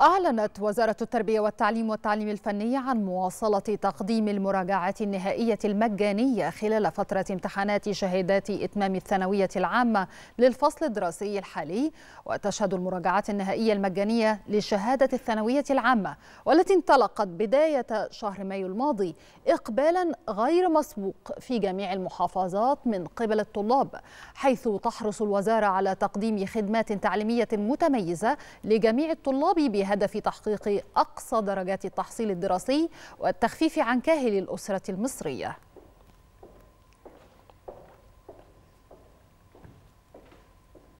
أعلنت وزارة التربية والتعليم والتعليم الفني عن مواصلة تقديم المراجعات النهائية المجانية خلال فترة امتحانات شهادات إتمام الثانوية العامة للفصل الدراسي الحالي وتشهد المراجعات النهائية المجانية لشهادة الثانوية العامة والتي انطلقت بداية شهر مايو الماضي إقبالا غير مسبوق في جميع المحافظات من قبل الطلاب حيث تحرص الوزارة على تقديم خدمات تعليمية متميزة لجميع الطلاب بها بهدف تحقيق أقصى درجات التحصيل الدراسي والتخفيف عن كاهل الأسرة المصرية